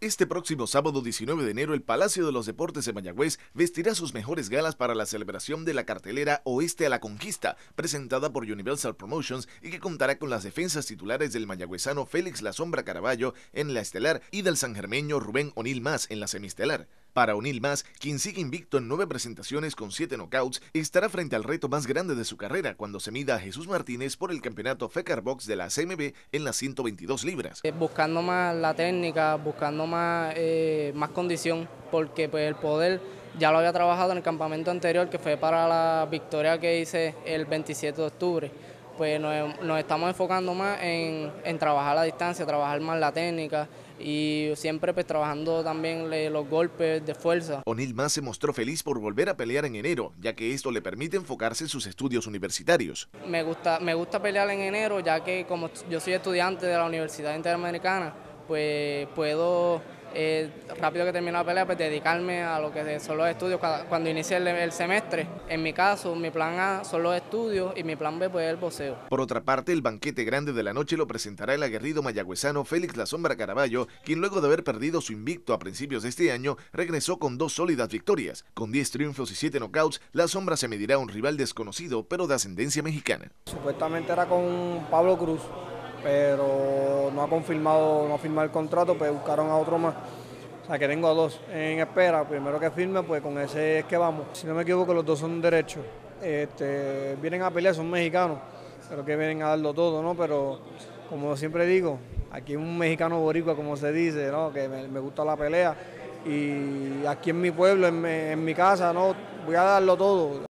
Este próximo sábado 19 de enero, el Palacio de los Deportes de Mayagüez vestirá sus mejores galas para la celebración de la cartelera Oeste a la Conquista, presentada por Universal Promotions y que contará con las defensas titulares del mayagüezano Félix La Sombra Caraballo en la estelar y del sangermeño Rubén Onil Más en la semistelar. Para O'Neill más, quien sigue invicto en nueve presentaciones con siete knockouts, estará frente al reto más grande de su carrera cuando se mida a Jesús Martínez por el campeonato Fecar de la CMB en las 122 libras. Eh, buscando más la técnica, buscando más, eh, más condición, porque pues, el poder ya lo había trabajado en el campamento anterior que fue para la victoria que hice el 27 de octubre pues em, nos, estamos enfocando más en, trabajar la distancia, trabajar más la técnica y siempre pues trabajando también los golpes de fuerza. O'Neill más se mostró feliz por volver a pelear en enero, ya que esto le permite enfocarse en sus estudios universitarios. Me gusta, me gusta pelear en enero, ya que como yo soy estudiante de la Universidad Interamericana, pues puedo, eh, rápido que termino la pelea, pues dedicarme a lo que son los estudios. Cuando, inicie el, semestre, en mi caso, mi plan A son los estudios y mi plan B pues el poseo. Por otra parte, el banquete grande de la noche lo presentará el aguerrido mayagüezano Félix La Sombra Caraballo, quien luego de haber perdido su invicto a principios de este año, regresó con dos sólidas victorias. Con 10 triunfos y 7 knockouts, La Sombra se medirá a un rival desconocido, pero de ascendencia mexicana. Supuestamente era con Pablo Cruz, pero no ha confirmado, no ha firmado el contrato, pues buscaron a otro más. O sea que tengo a dos en espera. Primero que firme, pues con ese es que vamos. Si no me equivoco, los dos son derechos. Este, vienen a pelear, son mexicanos, pero que vienen a darlo todo, ¿no? Pero como siempre digo, aquí un mexicano boricua, como se dice, ¿no? Que me, gusta la pelea. Y aquí en mi pueblo, en mi casa, ¿no? Voy a darlo todo.